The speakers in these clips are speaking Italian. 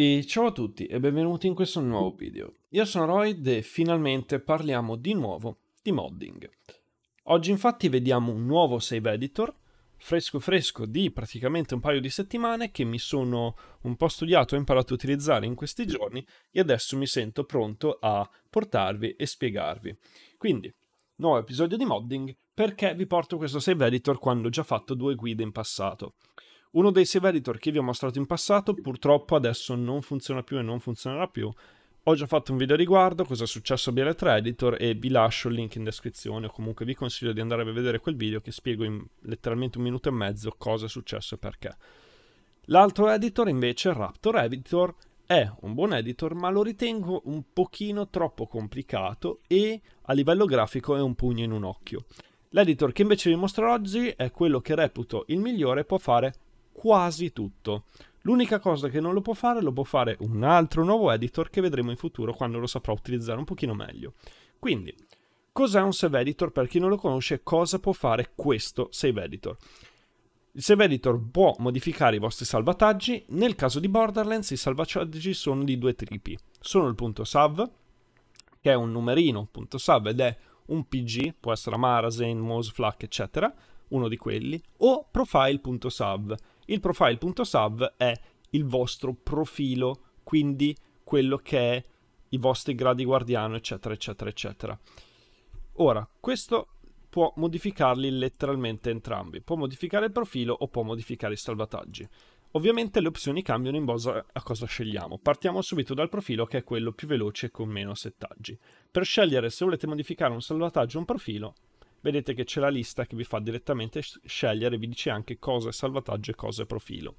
E ciao a tutti e benvenuti in questo nuovo video. Io sono Royd e finalmente parliamo di nuovo di modding. Oggi infatti vediamo un nuovo save editor, fresco fresco di praticamente un paio di settimane che mi sono un po' studiato e imparato a utilizzare in questi giorni e adesso mi sento pronto a portarvi e spiegarvi. Quindi, nuovo episodio di modding, perché vi porto questo save editor quando ho già fatto due guide in passato. Uno dei editor che vi ho mostrato in passato, purtroppo adesso non funziona più e non funzionerà più. Ho già fatto un video riguardo, cosa è successo a BL3 Editor e vi lascio il link in descrizione o comunque vi consiglio di andare a vedere quel video che spiego in letteralmente un minuto e mezzo cosa è successo e perché. L'altro editor invece, Raptor Editor, è un buon editor ma lo ritengo un pochino troppo complicato e a livello grafico è un pugno in un occhio. L'editor che invece vi mostro oggi è quello che reputo il migliore e può fare quasi tutto. L'unica cosa che non lo può fare lo può fare un altro nuovo editor che vedremo in futuro quando lo saprò utilizzare un pochino meglio. Quindi, cos'è un save editor per chi non lo conosce cosa può fare questo save editor? Il save editor può modificare i vostri salvataggi, nel caso di Borderlands i salvataggi sono di due tipi, sono il punto .sav che è un numerino, punto .sav ed è un pg, può essere Amara, Zane, Mose, Flak eccetera, uno di quelli, o profile.sav il profile.sav è il vostro profilo, quindi quello che è i vostri gradi guardiano, eccetera, eccetera, eccetera. Ora, questo può modificarli letteralmente entrambi. Può modificare il profilo o può modificare i salvataggi. Ovviamente le opzioni cambiano in base a cosa scegliamo. Partiamo subito dal profilo che è quello più veloce con meno settaggi. Per scegliere se volete modificare un salvataggio o un profilo, vedete che c'è la lista che vi fa direttamente scegliere, vi dice anche cosa è salvataggio e cosa è profilo.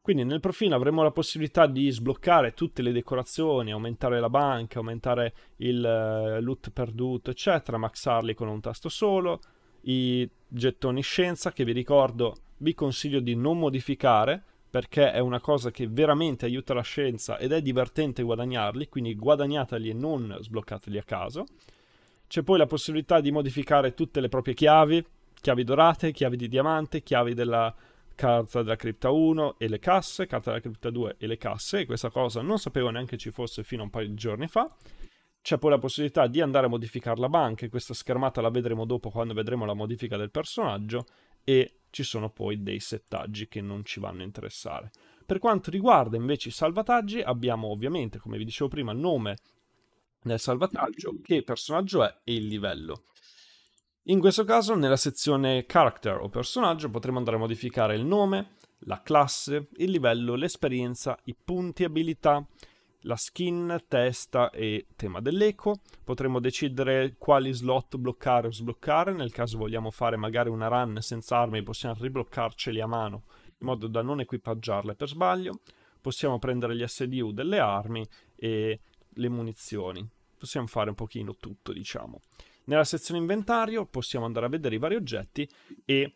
Quindi nel profilo avremo la possibilità di sbloccare tutte le decorazioni, aumentare la banca, aumentare il eh, loot perduto, eccetera, maxarli con un tasto solo, i gettoni scienza che vi ricordo vi consiglio di non modificare perché è una cosa che veramente aiuta la scienza ed è divertente guadagnarli, quindi guadagnateli e non sbloccateli a caso. C'è poi la possibilità di modificare tutte le proprie chiavi, chiavi dorate, chiavi di diamante, chiavi della carta della cripta 1 e le casse, carta della cripta 2 e le casse, e questa cosa non sapevo neanche ci fosse fino a un paio di giorni fa. C'è poi la possibilità di andare a modificare la banca, questa schermata la vedremo dopo quando vedremo la modifica del personaggio, e ci sono poi dei settaggi che non ci vanno a interessare. Per quanto riguarda invece i salvataggi, abbiamo ovviamente, come vi dicevo prima, nome nel salvataggio, che personaggio è e il livello. In questo caso, nella sezione Character o personaggio, potremo andare a modificare il nome, la classe, il livello, l'esperienza, i punti abilità, la skin, testa e tema dell'eco. Potremmo decidere quali slot bloccare o sbloccare, nel caso vogliamo fare magari una run senza armi possiamo ribloccarceli a mano in modo da non equipaggiarle per sbaglio. Possiamo prendere gli SDU delle armi e le munizioni possiamo fare un pochino tutto, diciamo. Nella sezione inventario possiamo andare a vedere i vari oggetti e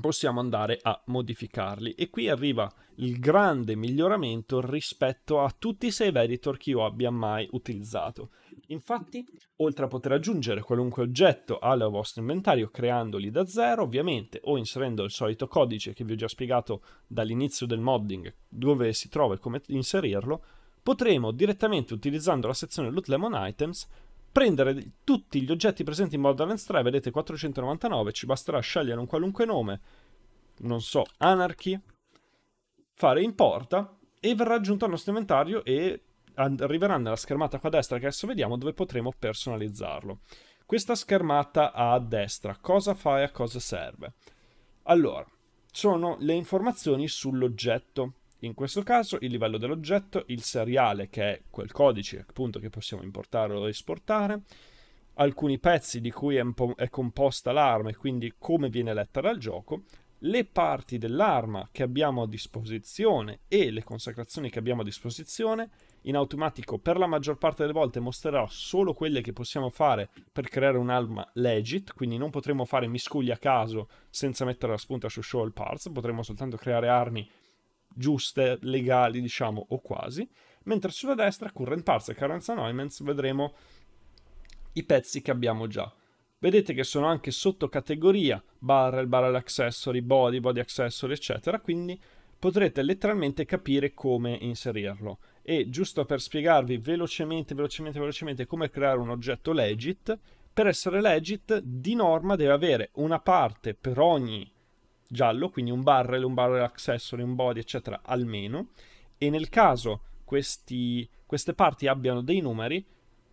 possiamo andare a modificarli. E qui arriva il grande miglioramento rispetto a tutti i save editor che io abbia mai utilizzato. Infatti, oltre a poter aggiungere qualunque oggetto al vostro inventario creandoli da zero, ovviamente, o inserendo il solito codice che vi ho già spiegato dall'inizio del modding, dove si trova e come inserirlo, potremo direttamente utilizzando la sezione Loot Lemon Items prendere tutti gli oggetti presenti in Borderlands 3, vedete 499, ci basterà scegliere un qualunque nome, non so, Anarchy, fare importa e verrà aggiunto al nostro inventario e arriverà nella schermata qua a destra che adesso vediamo dove potremo personalizzarlo. Questa schermata a destra cosa fa e a cosa serve? Allora, sono le informazioni sull'oggetto in questo caso il livello dell'oggetto, il seriale che è quel codice appunto che possiamo importare o esportare, alcuni pezzi di cui è, è composta l'arma e quindi come viene letta dal gioco, le parti dell'arma che abbiamo a disposizione e le consacrazioni che abbiamo a disposizione, in automatico per la maggior parte delle volte mostrerò solo quelle che possiamo fare per creare un'arma legit, quindi non potremo fare miscugli a caso senza mettere la spunta su show all parts, potremo soltanto creare armi giuste, legali, diciamo, o quasi, mentre sulla destra, current parts e carenza annoyance, vedremo i pezzi che abbiamo già. Vedete che sono anche sotto categoria barrel, barrel accessory, body, body accessory, eccetera, quindi potrete letteralmente capire come inserirlo. E giusto per spiegarvi velocemente, velocemente, velocemente come creare un oggetto legit, per essere legit di norma deve avere una parte per ogni giallo, quindi un barrel, un barrel accessory, un body, eccetera, almeno. E nel caso questi, queste parti abbiano dei numeri,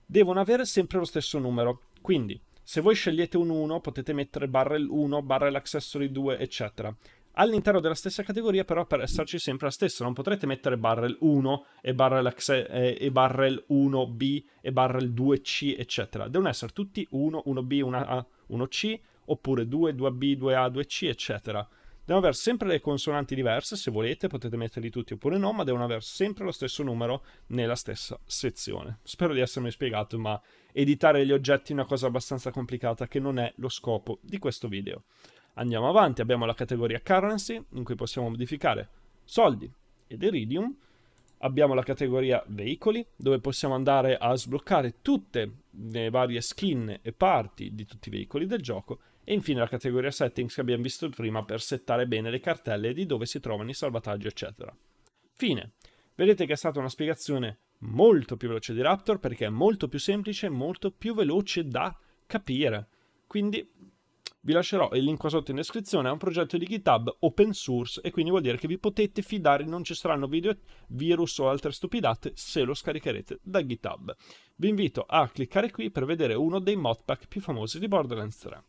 devono avere sempre lo stesso numero. Quindi, se voi scegliete un 1, potete mettere barrel 1, barrel accessory 2, eccetera. All'interno della stessa categoria, però, per esserci sempre la stessa, non potrete mettere barrel 1 e barrel, eh, e barrel 1B e barrel 2C, eccetera. Devono essere tutti 1, 1B, 1A, 1C, oppure 2, 2B, 2A, 2C, eccetera. Devono avere sempre le consonanti diverse, se volete potete metterli tutti oppure no, ma devono avere sempre lo stesso numero nella stessa sezione. Spero di essermi spiegato, ma editare gli oggetti è una cosa abbastanza complicata che non è lo scopo di questo video. Andiamo avanti, abbiamo la categoria currency in cui possiamo modificare soldi ed iridium, abbiamo la categoria veicoli dove possiamo andare a sbloccare tutte le varie skin e parti di tutti i veicoli del gioco e infine la categoria settings che abbiamo visto prima per settare bene le cartelle di dove si trovano i salvataggi eccetera. Fine. Vedete che è stata una spiegazione molto più veloce di Raptor perché è molto più semplice e molto più veloce da capire. Quindi vi lascerò il link qua sotto in descrizione, è un progetto di GitHub open source e quindi vuol dire che vi potete fidare, non ci saranno video virus o altre stupidate se lo scaricherete da GitHub. Vi invito a cliccare qui per vedere uno dei modpack più famosi di Borderlands 3.